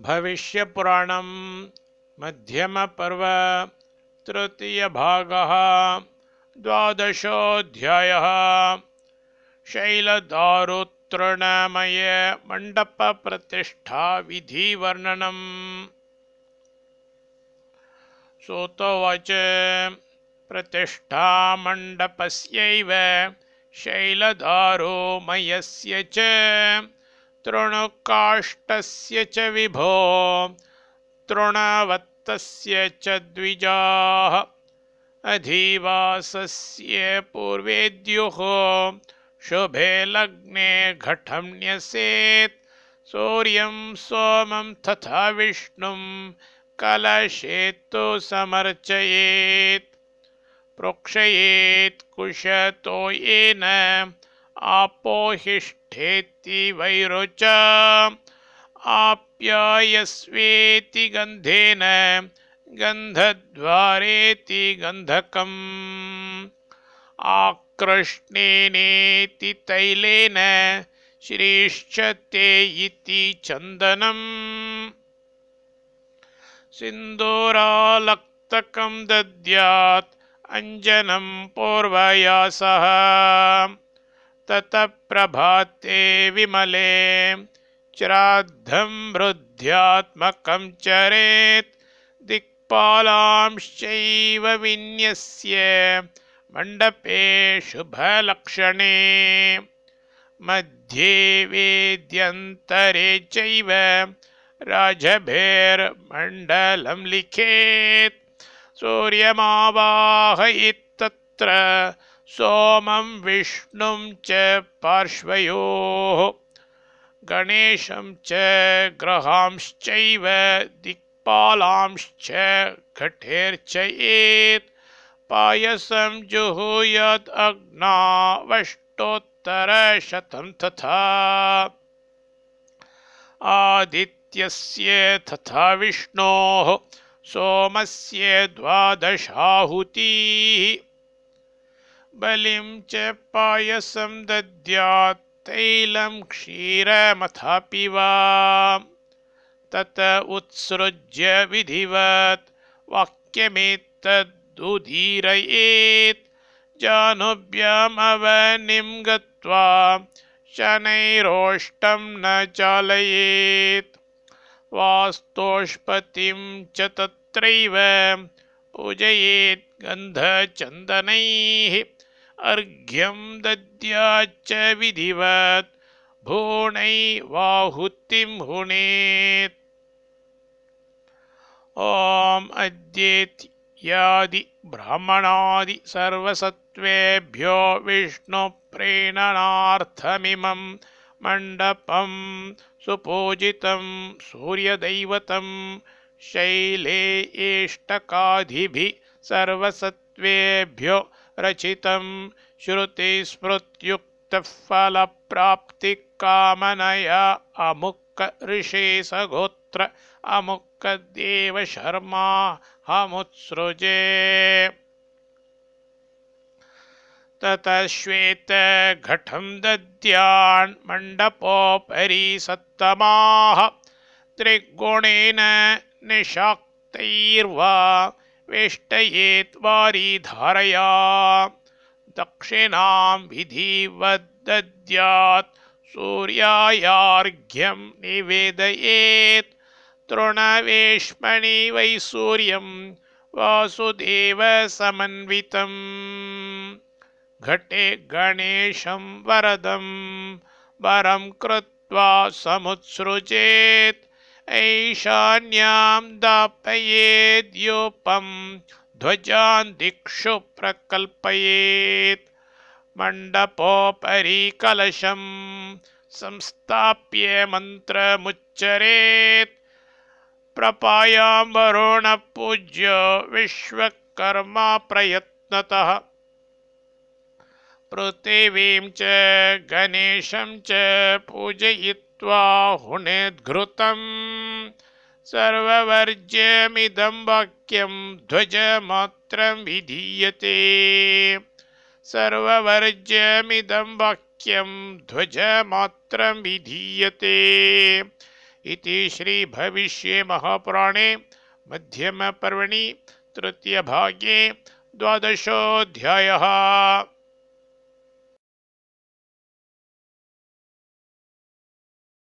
भविष्यपुराणं तृतीयभागः द्वादशोऽध्यायः शैलदारुत्रणमयमण्डपप्रतिष्ठाविधिवर्णनं सोतो प्रतिष्ठामण्डपस्यैव शैलदारोमयस्य च तृणुकाष्ठस्य च विभो तृणवत्तस्य च द्विजाः अधीवासस्य पूर्वेद्युः शुभे लग्ने घटं न्यसेत् सूर्यं सोमं तथा विष्णुं कलशेत्तु समर्चयेत् प्रोक्षयेत् कुशतो येन आपोहिष्ठेति वैरुच आप्यायस्वेति गंधेन गन्धद्वारेति गन्धकम् आकृष्णेनेति तैलेन श्रीश्चते इति चन्दनम् सिन्दूरालक्तकं दद्यात् अञ्जनं पूर्वया सह तत प्रभाते विमले श्राद्धं वृद्ध्यात्मक चरेत् दिक्पालांश्चैव विन्यस्य मंडपे शुभलक्षण मध्ये वेद्यंतरे चैव राजभेर्मण्डलं लिखेत् सूर्यमावाहयित्तत्र सोमं विष्णु च पार्श्वयो गणेशं च ग्रहांश्चैव दिक्पालांश्च घटेर्चयेत् पायसं जुहुयात् अग्नावष्टोत्तरशतं तथा आदित्यस्य तथा विष्णोः सोमस्य द्वादशाहुतिः बलिम च पायसं दद्यात् तैलं क्षीरमथापि वा तत उत्सृज्य विधिवत वाक्यमेतद्दुधीरयेत् जानुभ्यामवनिं गत्वा शनैरोष्टं न चालेत वास्तोष्पति त्रव तत्रैव गंधचंदन अर्घ्यं दद्याच्च विधिवत् भुणैवाहुतिं हुणेत् ॐ यादि ब्राह्मणादि सर्वसत्त्वेभ्यो विष्णुप्रेणनार्थमिमं मण्डपं सुपूजितं सूर्यदैवतं शैले इष्टकाधिभिः सर्वसत्त्वेभ्यो रचित श्रुति फल प्राप्ति कामनया अमुक ऋषे सगोत्र अमुकदेव शर्मा हमुत्सृजे ततः श्वेतघटं दद्यान्मण्डपोपरि सत्तमाः त्रिगुणेन निशाक्तैर्वा वेष्टयेत्वारि धारया दक्षिणां विधिवद्दद्यात् सूर्यायार्घ्यं निवेदयेत् तृणवेष्मणि वै सूर्यं वासुदेवसमन्वितम् घटे गणेशं वरदं वरं कृत्वा समुत्सृजेत् ईशान्यां दापयेद्योपम ध्वजान दिक्षु प्रकल्पयेत् मंडपोपरी कलशम संस्थाप्य मन्त्रमुच्चरेत् वरुण पूज्य विश्वकर्मा प्रयत्नतः पृथिवीं च गणेशं च पूजयित्वा हुनेद्घृतम् सर्ववर्ज्यमिदं वाक्यं ध्वजमात्रं विधीयते सर्ववर्ज्यमिदं वाक्यं ध्वजमात्रं विधीयते इति श्रीभविष्ये महापुराणे मध्यमपर्वणि तृतीयभागे द्वादशोऽध्यायः